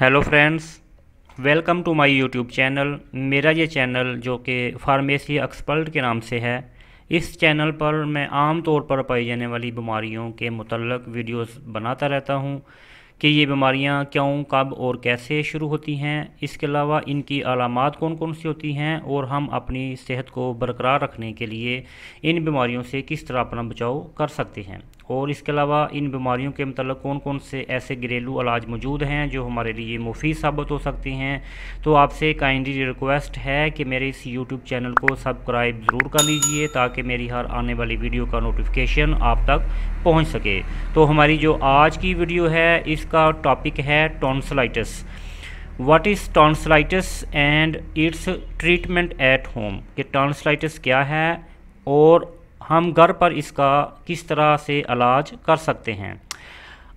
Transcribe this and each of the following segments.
hello friends welcome to my YouTube channel मेरा ये channel जो कि फार्मेसी एक्सपर्ट के नाम से है इस चैनल पर मैं आम तौर पर पाई जाने वाली बीमारियों के मतलब वीडियोस बनाता रहता हूं कि ये बीमारियां क्यों कब और कैसे शुरू होती हैं इसके अलावा इनकी अलामत कौन कौन सी होती हैं और हम अपनी सेहत को बरकरार रखने के लिए इन बीमारियों से किस तरह अपना बचाव कर सकते हैं और इसके अलावा इन बीमारियों के मतलब कौन कौन से ऐसे घरेलू इलाज मौजूद हैं जो हमारे लिए मुफीद साबित हो सकती हैं तो आपसे काइंडली रिक्वेस्ट है कि मेरे इस यूट्यूब चैनल को सब्सक्राइब ज़रूर कर लीजिए ताकि मेरी हर आने वाली वीडियो का नोटिफिकेशन आप तक पहुँच सके तो हमारी जो आज की वीडियो है इसका टॉपिक है tonsillitis what is tonsillitis and its treatment at home कि टॉन्सलाइटिस क्या है और हम घर पर इसका किस तरह से इलाज कर सकते हैं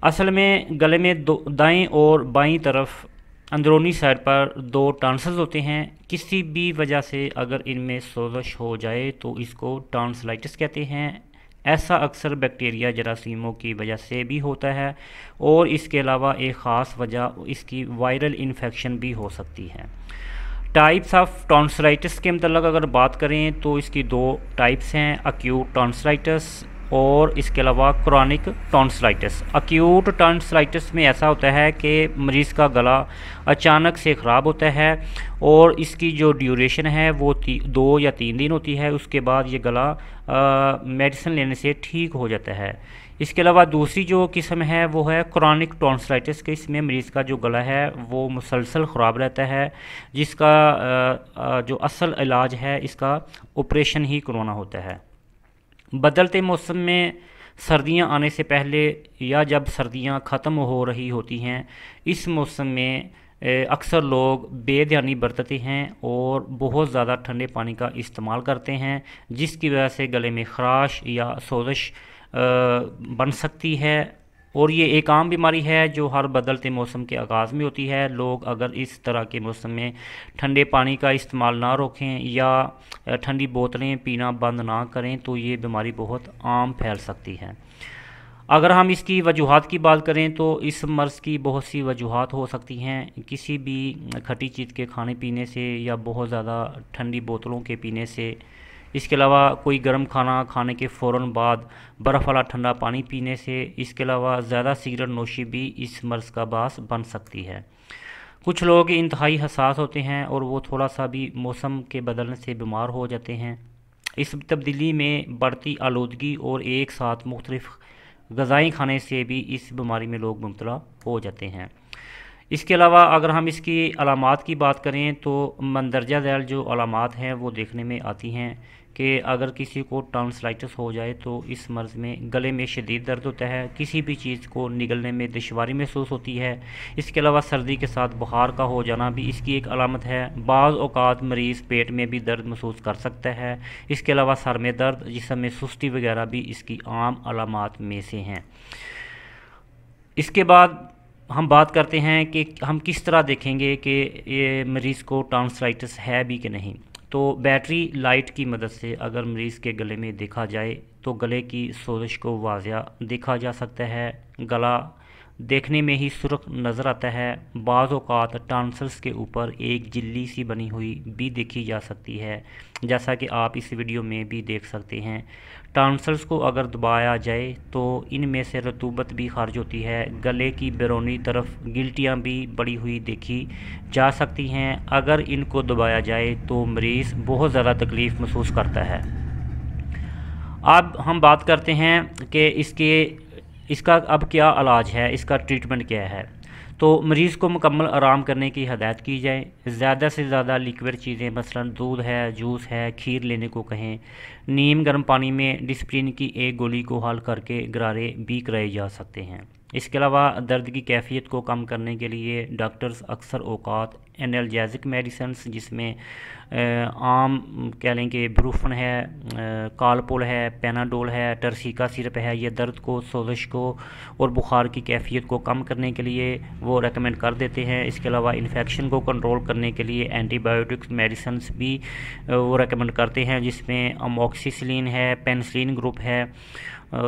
असल में गले में दो दाएँ और बाईं तरफ अंदरूनी साइड पर दो टॉन्सल्स होते हैं किसी भी वजह से अगर इनमें सोजश हो जाए तो इसको टॉन्सलाइटिस कहते हैं ऐसा अक्सर बैक्टीरिया जरासीमों की वजह से भी होता है और इसके अलावा एक ख़ास वजह इसकी वायरल इन्फेक्शन भी हो सकती है टाइप्स ऑफ टॉन्सराइटिस के मतलब अगर बात करें तो इसकी दो टाइप्स हैं अक्यूट टॉन्सराइटिस और इसके अलावा क्रॉनिक टॉन्सलाइटिस अक्यूट टॉन्सलाइटिस में ऐसा होता है कि मरीज़ का गला अचानक से ख़राब होता है और इसकी जो ड्यूरेशन है वो दो या तीन दिन होती है उसके बाद ये गला मेडिसिन लेने से ठीक हो जाता है इसके अलावा दूसरी जो किस्म है वो है क्रॉनिक टॉन्सलाइटिस के इसमें मरीज़ का जो गला है वो मुसलसल ख़राब रहता है जिसका आ, आ, जो असल इलाज है इसका ऑपरेशन ही करोना होता है बदलते मौसम में सर्दियां आने से पहले या जब सर्दियां ख़त्म हो रही होती हैं इस मौसम में अक्सर लोग बेध्यानी बरतते हैं और बहुत ज़्यादा ठंडे पानी का इस्तेमाल करते हैं जिसकी वजह से गले में खराश या सोजिश बन सकती है और ये एक आम बीमारी है जो हर बदलते मौसम के आगाज़ में होती है लोग अगर इस तरह के मौसम में ठंडे पानी का इस्तेमाल ना रोकें या ठंडी बोतलें पीना बंद ना करें तो ये बीमारी बहुत आम फैल सकती है अगर हम इसकी वजूहत की बात करें तो इस मर्ज़ की बहुत सी वजूहत हो सकती हैं किसी भी खटी चीज़ के खाने पीने से या बहुत ज़्यादा ठंडी बोतलों के पीने से इसके अलावा कोई गर्म खाना खाने के फ़ौर बाद बर्फ़ वाला ठंडा पानी पीने से इसके अलावा ज़्यादा सिगरेट नोशी भी इस मर्ज़ का बास बन सकती है कुछ लोग इंतहाई हसास होते हैं और वो थोड़ा सा भी मौसम के बदलने से बीमार हो जाते हैं इस तब्दीली में बढ़ती आलूदगी और एक साथ मुख्तलिफ़ गज़ाएँ खाने से भी इस बीमारी में लोग मुबतला हो जाते हैं इसके अलावा अगर हम इसकी अलामत की बात करें तो मंदरजा दैल जो अलामत हैं वो देखने में आती हैं कि अगर किसी को टॉन्सलाइटिस हो जाए तो इस मर्ज़ में गले में शदीद दर्द होता है किसी भी चीज़ को निगलने में दुशारी महसूस होती है इसके अलावा सर्दी के साथ बुखार का हो जाना भी इसकी एक अलामत है बाज़ अवत मरीज़ पेट में भी दर्द महसूस कर सकता है इसके अलावा सर में दर्द जिसम में सुस्ती वगैरह भी इसकी आम अलामत में से हैं इसके बाद हम बात करते हैं कि हम किस तरह देखेंगे कि ये मरीज़ को टाउनसलाइटिस है भी कि नहीं तो बैटरी लाइट की मदद से अगर मरीज़ के गले में देखा जाए तो गले की सोजिश को वाजिया देखा जा सकता है गला देखने में ही सुरख नज़र आता है बाज़ अवत टांसल्स के ऊपर एक जिल्ली सी बनी हुई भी देखी जा सकती है जैसा कि आप इस वीडियो में भी देख सकते हैं टांसल्स को अगर दबाया जाए तो इनमें से रतूबत भी खारिज होती है गले की बैरूनी तरफ गिल्टियाँ भी बड़ी हुई देखी जा सकती हैं अगर इनको दबाया जाए तो मरीज़ बहुत ज़्यादा तकलीफ़ महसूस करता है अब हम बात करते हैं कि इसके इसका अब क्या इलाज है इसका ट्रीटमेंट क्या है तो मरीज़ को मुकम्मल आराम करने की हदायत की जाए ज़्यादा से ज़्यादा लिक्विड चीज़ें मसलन दूध है जूस है खीर लेने को कहें नीम गर्म पानी में डिस्प्रिन की एक गोली को हल करके गरारे भी कराए जा सकते हैं इसके अलावा दर्द की कैफियत को कम करने के लिए डॉक्टर्स अक्सर अवकात एनर्जैजिक मेडिसन्स जिसमें आम कह लें कि ब्रूफन है कालपोल है पेनाडोल है टर्सिका सिरप है ये दर्द को सोजिश को और बुखार की कैफियत को कम करने के लिए वो रेकमेंड कर देते हैं इसके अलावा इन्फेक्शन को कंट्रोल करने के लिए एंटीबायोटिक मेडिसन भी वो रेकमेंड करते हैं जिसमें अमोक्सीसिलीन है पेनसिलिन ग्रुप है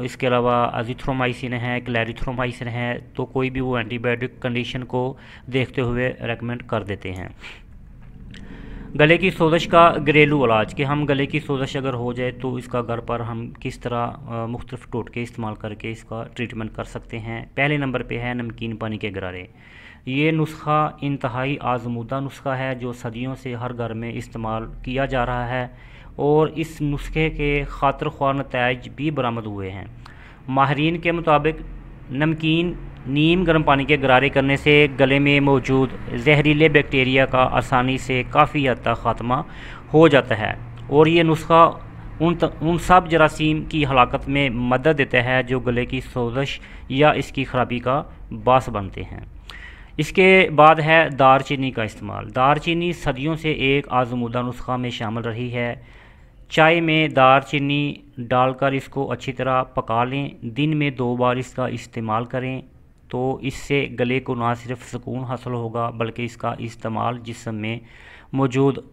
इसके अलावा अजिथ्रोमाइसिन है क्लैरिथ्रोमाइसिन है तो कोई भी वो एंटीबायोटिक कंडीशन को देखते हुए रेकमेंड कर देते हैं लेते हैं गले की सोजश का घरेलू इलाज कि हम गले की सोजश अगर हो जाए तो इसका घर पर हम किस तरह मुख्तफ टोटके इस्तेमाल करके इसका ट्रीटमेंट कर सकते हैं पहले नंबर पे है नमकीन पानी के गरारे ये नुस्खा इंतहाई आजमूदा नुस्खा है जो सदियों से हर घर में इस्तेमाल किया जा रहा है और इस नुस्खे के खातर ख्वा नतज भी बरामद हुए हैं माहरीन के मुताबिक नमकीन नीम गर्म पानी के गरारे करने से गले में मौजूद जहरीले बैक्टीरिया का आसानी से काफ़ी हद तक ख़ात्मा हो जाता है और ये नुस्खा उन त, उन सब जरासीम की हलाकत में मदद देता है जो गले की सोजश या इसकी खराबी का बास बनते हैं इसके बाद है दारचीनी का इस्तेमाल दारचीनी सदियों से एक आजमूदा नुस्खा में शामिल रही है चाय में दारचीनी डालकर इसको अच्छी तरह पका लें दिन में दो बार इसका इस्तेमाल करें तो इससे गले को ना सिर्फ सुकून हासिल होगा बल्कि इसका इस्तेमाल जिसम में मौजूद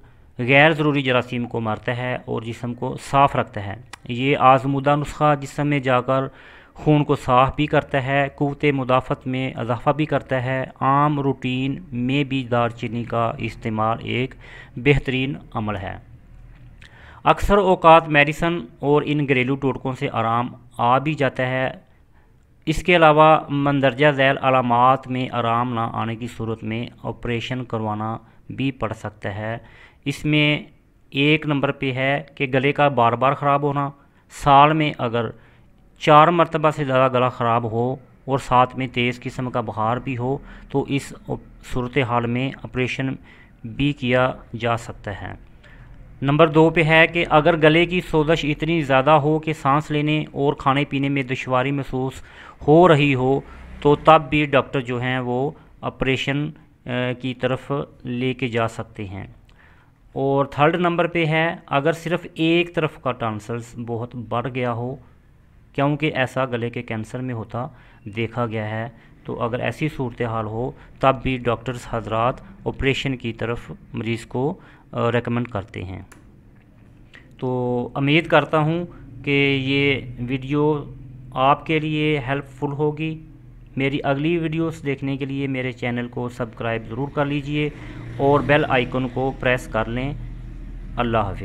गैर ज़रूरी जरासीम को मारता है और जिसम को साफ़ रखता है ये आजमुदा नुस्खा जिसम में जाकर खून को साफ भी करता है कुत मुदाफ़त में इजाफ़ा भी करता है आम रूटीन में भी दारचीनी का इस्तेमाल एक बेहतरीन अमल है अक्सर औकात मेडिसन और इन घरेलू टोटकों से आराम आ भी जाता है इसके अलावा मंदरजा झैल अलामत में आराम ना आने की सूरत में ऑपरेशन करवाना भी पड़ सकता है इसमें एक नंबर पे है कि गले का बार बार ख़राब होना साल में अगर चार मरतबा से ज़्यादा गला ख़राब हो और साथ में तेज़ किस्म का बुखार भी हो तो इस सूरत हाल में ऑपरेशन भी किया जा सकता है नंबर दो पे है कि अगर गले की सोजश इतनी ज़्यादा हो कि सांस लेने और खाने पीने में दुशारी महसूस हो रही हो तो तब भी डॉक्टर जो हैं वो ऑपरेशन की तरफ लेके जा सकते हैं और थर्ड नंबर पे है अगर सिर्फ एक तरफ का टांसल्स बहुत बढ़ गया हो क्योंकि ऐसा गले के कैंसर में होता देखा गया है तो अगर ऐसी सूरत हाल हो तब भी डॉक्टर्स हजरात ऑपरेशन की तरफ मरीज़ को रेकमेंड करते हैं तो उम्मीद करता हूँ कि ये वीडियो आपके लिए हेल्पफुल होगी मेरी अगली वीडियोस देखने के लिए मेरे चैनल को सब्सक्राइब ज़रूर कर लीजिए और बेल आइकन को प्रेस कर लें अल्लाह हाफ़